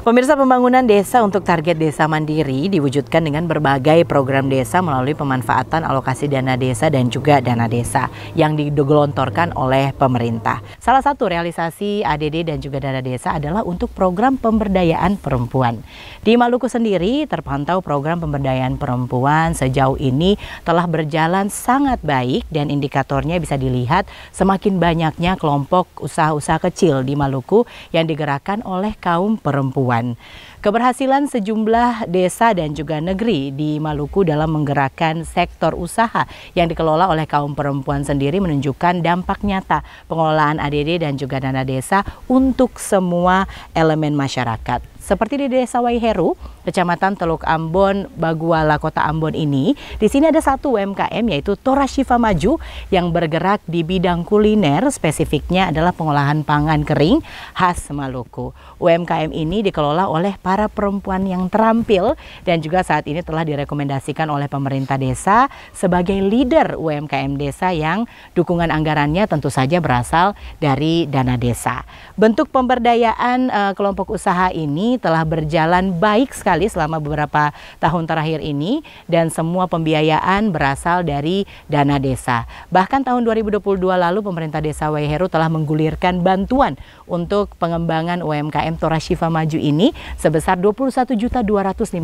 Pemirsa pembangunan desa untuk target desa mandiri diwujudkan dengan berbagai program desa melalui pemanfaatan alokasi dana desa dan juga dana desa yang digelontorkan oleh pemerintah. Salah satu realisasi ADD dan juga dana desa adalah untuk program pemberdayaan perempuan. Di Maluku sendiri terpantau program pemberdayaan perempuan sejauh ini telah berjalan sangat baik dan indikatornya bisa dilihat semakin banyaknya kelompok usaha-usaha kecil di Maluku yang digerakkan oleh kaum perempuan perempuan. Keberhasilan sejumlah desa dan juga negeri di Maluku dalam menggerakkan sektor usaha yang dikelola oleh kaum perempuan sendiri menunjukkan dampak nyata pengelolaan ADD dan juga dana desa untuk semua elemen masyarakat. Seperti di Desa Waiheru, Kecamatan Teluk Ambon, Baguala, Kota Ambon ini, di sini ada satu UMKM yaitu Torashiva Maju yang bergerak di bidang kuliner, spesifiknya adalah pengolahan pangan kering khas Maluku. UMKM ini dikelola oleh para perempuan yang terampil dan juga saat ini telah direkomendasikan oleh pemerintah desa sebagai leader UMKM desa yang dukungan anggarannya tentu saja berasal dari dana desa. Bentuk pemberdayaan uh, kelompok usaha ini telah berjalan baik sekali selama beberapa tahun terakhir ini dan semua pembiayaan berasal dari dana desa. Bahkan tahun 2022 lalu pemerintah desa Waiheru telah menggulirkan bantuan untuk pengembangan UMKM Torashiva Maju ini sebesar Rp21.250.000.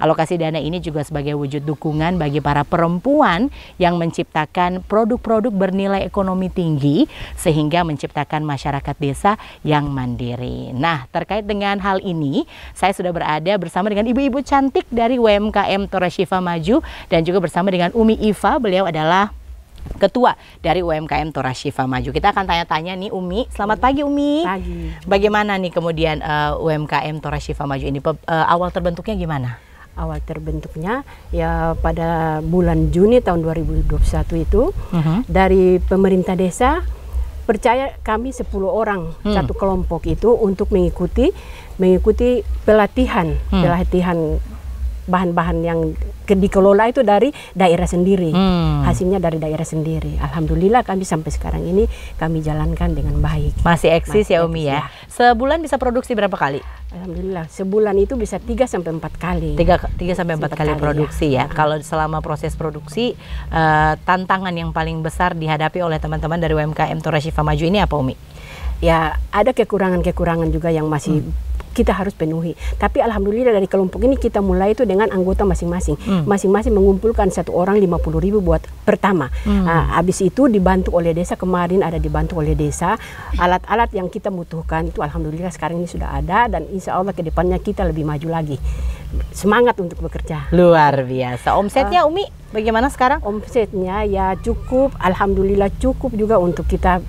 Alokasi dana ini juga sebagai wujud dukungan bagi para perempuan yang menciptakan produk-produk bernilai ekonomi tinggi sehingga menciptakan masyarakat desa yang mandiri. Nah, terkait dengan dengan hal ini, saya sudah berada bersama dengan ibu-ibu cantik dari UMKM Shiva Maju dan juga bersama dengan Umi Iva. Beliau adalah Ketua dari UMKM Shiva Maju. Kita akan tanya-tanya nih Umi. Selamat pagi Umi. Pagi. Bagaimana nih kemudian uh, UMKM Shiva Maju ini uh, awal terbentuknya gimana? Awal terbentuknya ya pada bulan Juni tahun 2021 itu uh mm-hmm. -huh. dari pemerintah desa percaya kami 10 orang hmm. satu kelompok itu untuk mengikuti mengikuti pelatihan hmm. pelatihan bahan-bahan yang dikelola itu dari daerah sendiri hmm. hasilnya dari daerah sendiri alhamdulillah kami sampai sekarang ini kami jalankan dengan baik masih eksis ya, masih ya Umi ya. ya sebulan bisa produksi berapa kali Alhamdulillah, sebulan itu bisa 3 sampai 4 kali. 3 3 sampai 4 kali, kali ya. produksi ya. ya. Kalau selama proses produksi uh, tantangan yang paling besar dihadapi oleh teman-teman dari UMKM Torashifa Maju ini apa Umi? Ya, ada kekurangan-kekurangan juga yang masih hmm kita harus penuhi. Tapi alhamdulillah dari kelompok ini kita mulai itu dengan anggota masing-masing. masing hmm. Masing-masing mengumpulkan satu orang 50 ribu buat pertama. Hmm. Nah, habis itu dibantu oleh desa kemarin ada dibantu oleh desa alat-alat yang kita butuhkan itu alhamdulillah sekarang ini sudah ada dan insya Allah ke depannya kita lebih maju lagi semangat untuk bekerja. Luar biasa. Omsetnya uh, Umi bagaimana sekarang? Omsetnya ya cukup, alhamdulillah cukup juga untuk kita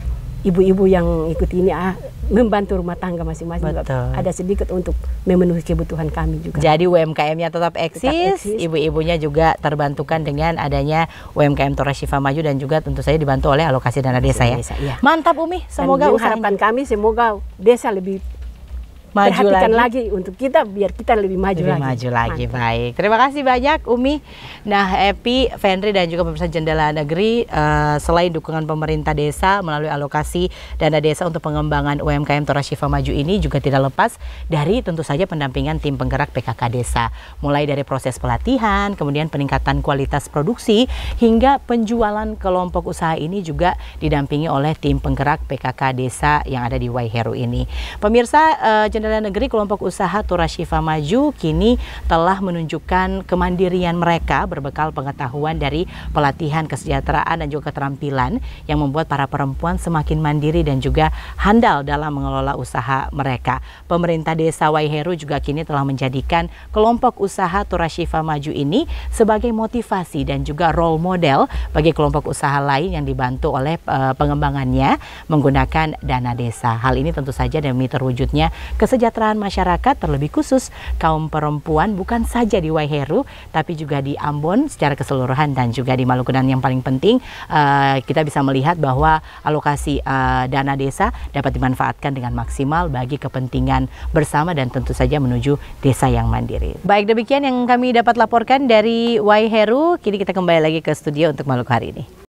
ibu-ibu yang ikut ini ah membantu rumah tangga masing-masing ada sedikit untuk memenuhi kebutuhan kami juga. Jadi UMKM-nya tetap eksis, eksis. ibu-ibunya juga terbantukan dengan adanya UMKM Torres Shifa Maju dan juga tentu saja dibantu oleh alokasi dana desa, ya. Desa, iya. Mantap Umi, semoga usaha harapan kami semoga desa lebih maju perhatikan lagi. untuk kita biar kita lebih maju lebih lagi. maju lagi Mantap. baik terima kasih banyak Umi nah Epi Fendri dan juga pemirsa jendela negeri uh, selain dukungan pemerintah desa melalui alokasi dana desa untuk pengembangan UMKM Torashifa Maju ini juga tidak lepas dari tentu saja pendampingan tim penggerak PKK desa mulai dari proses pelatihan kemudian peningkatan kualitas produksi hingga penjualan kelompok usaha ini juga didampingi oleh tim penggerak PKK desa yang ada di Waiheru ini pemirsa uh, jendela pengadilan negeri kelompok usaha Turashifa Maju kini telah menunjukkan kemandirian mereka berbekal pengetahuan dari pelatihan kesejahteraan dan juga keterampilan yang membuat para perempuan semakin mandiri dan juga handal dalam mengelola usaha mereka. Pemerintah Desa Waiheru juga kini telah menjadikan kelompok usaha Turashifa Maju ini sebagai motivasi dan juga role model bagi kelompok usaha lain yang dibantu oleh eh, pengembangannya menggunakan dana desa. Hal ini tentu saja demi terwujudnya kesejahteraan kesejahteraan masyarakat terlebih khusus kaum perempuan bukan saja di Waiheru tapi juga di Ambon secara keseluruhan dan juga di Maluku dan yang paling penting uh, kita bisa melihat bahwa alokasi uh, dana desa dapat dimanfaatkan dengan maksimal bagi kepentingan bersama dan tentu saja menuju desa yang mandiri. Baik demikian yang kami dapat laporkan dari Waiheru kini kita kembali lagi ke studio untuk Maluku hari ini.